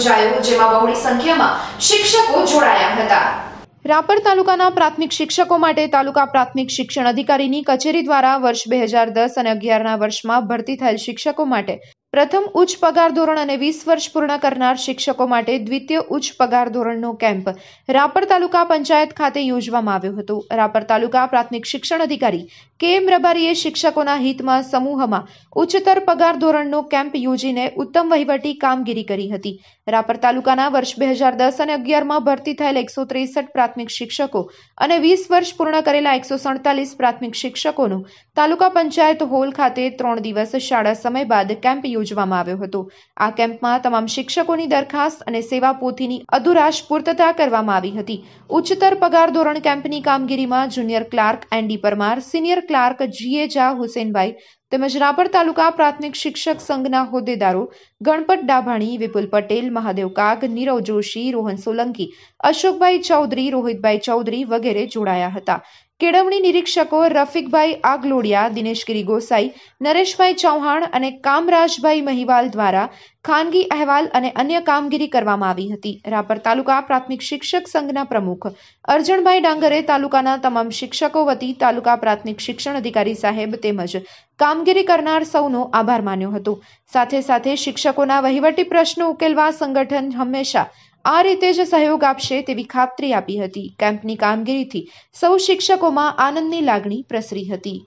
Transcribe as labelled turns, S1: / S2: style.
S1: રાપર
S2: તાલુકાના પ્રાથમિક શિક્ષકો માટે તાલુકા પ્રાથમિક શિક્ષણ અધિકારીની કચેરી દ્વારા વર્ષ બે હજાર દસ અને અગિયારના વર્ષમાં ભરતી થયેલ શિક્ષકો માટે પ્રથમ ઉચ્ચ પગાર ધોરણ અને વીસ વર્ષ પૂર્ણ કરનાર શિક્ષકો માટે દ્વિતીય ઉચ્ચ પગાર ધોરણનો કેમ્પ રાપર તાલુકા પંચાયત ખાતે યોજવામાં આવ્યો હતો રાપર તાલુકા પ્રાથમિક શિક્ષણ અધિકારી કે એમ રબારીએ શિક્ષકોના હિતમાં સમૂહમાં ઉચ્ચતર પગાર ધોરણનો કેમ્પ યોજીને ઉત્તમ વહીવટી કામગીરી કરી હતી રાપર તાલુકાના વર્ષ બે હજાર દસ અને અગિયારમાં ભરતી થયેલ એકસો ત્રેસઠ પ્રાથમિક શિક્ષકો અને વીસ વર્ષ પૂર્ણ કરેલા એકસો સડતાલીસ પ્રાથમિક શિક્ષકોનું તાલુકા પંચાયત હોલ ખાતે ત્રણ દિવસ શાળા સમય બાદ કેમ્પ યોજવામાં આવ્યો હતો આ કેમ્પમાં તમામ શિક્ષકોની દરખાસ્ત અને સેવા પોથીની અધુરાશ પૂર્તતા કરવામાં આવી હતી ઉચ્ચતર પગાર ધોરણ કેમ્પની કામગીરીમાં junior clerk N D Parmar senior clerk જીએ જા હુસેનભાઈ તેમજ રાપર તાલુકા પ્રાથમિક શિક્ષક સંઘના હોદ્દેદારો ગણપત ડાભાણી વિપુલ પટેલ મહાદેવ કાગ નીરવ જોશી રોહન સોલંકી અશોકભાઈ ચૌધરી રોહિતભાઈ ચૌધરી વગેરે જોડાયા હતા કેળવણી નિરીક્ષકો રફીકભાઈ આગલોડિયા દિનેશગીરી ગોસાઈ નરેશભાઈ ચૌહાણ અને કામરાજભાઈ મહિવાલ દ્વારા ખાનગી અહેવાલ અને અન્ય કામગીરી કરવામાં આવી હતી રાપર તાલુકા પ્રાથમિક શિક્ષક સંઘના પ્રમુખ અર્જણભાઈ ડાંગરે તાલુકાના તમામ શિક્ષકો વતી તાલુકા પ્રાથમિક શિક્ષણ અધિકારી સાહેબ તેમજ કામગીરી કરનાર સૌનો આભાર માન્યો હતો સાથે સાથે શિક્ષકોના વહીવટી પ્રશ્નો ઉકેલવા સંગઠન હંમેશા આ રીતે જ સહયોગ આપશે તેવી ખાતરી આપી હતી કેમ્પની કામગીરીથી સૌ શિક્ષકોમાં આનંદની લાગણી પ્રસરી હતી